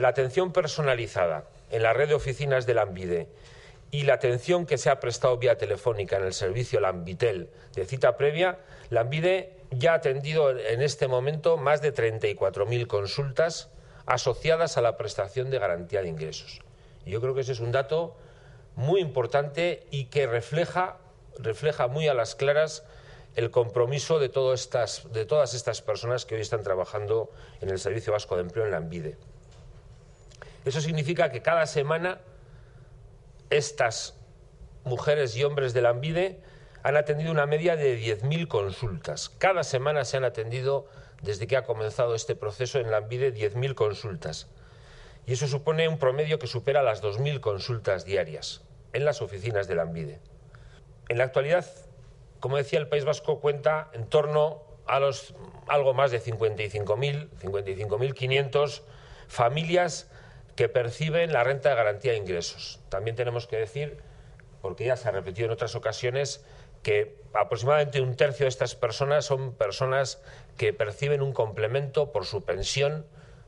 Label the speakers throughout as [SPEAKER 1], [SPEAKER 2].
[SPEAKER 1] La atención personalizada en la red de oficinas de la Ambide y la atención que se ha prestado vía telefónica en el servicio Lambitel de cita previa, la Lambide ya ha atendido en este momento más de 34.000 consultas asociadas a la prestación de garantía de ingresos. Yo creo que ese es un dato muy importante y que refleja, muy a las claras el compromiso de, todas estas personas que hoy están trabajando en el Servicio Vasco de Empleo en la Ambide. Eso significa que cada semana estas mujeres y hombres de la han atendido una media de 10.000 consultas. Cada semana se han atendido, desde que ha comenzado este proceso en la ANVIDE, 10.000 consultas. Y eso supone un promedio que supera las 2.000 consultas diarias en las oficinas de la En la actualidad, como decía, el País Vasco cuenta en torno a los algo más de 55.000, 55.500 familias que perciben la renta de garantía de ingresos. También tenemos que decir, porque ya se ha repetido en otras ocasiones, que aproximadamente un tercio de estas personas son personas que perciben un complemento por su pensión,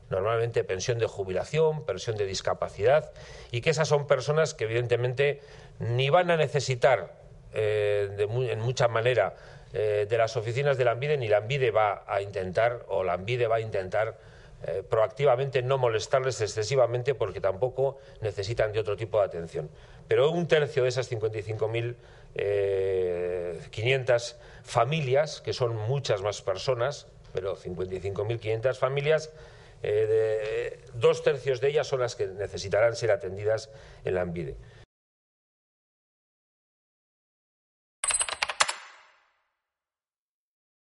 [SPEAKER 1] normalmente pensión de jubilación, pensión de discapacidad, y que esas son personas que evidentemente ni van a necesitar eh, en mucha manera eh, de las oficinas de la ANVIDE, ni la ANVIDE va a intentar, o la ANVIDE va a intentar eh, proactivamente no molestarles excesivamente porque tampoco necesitan de otro tipo de atención. Pero un tercio de esas 55.500 eh, familias, que son muchas más personas, pero 55.500 familias, eh, dos tercios de ellas son las que necesitarán ser atendidas en la ambide.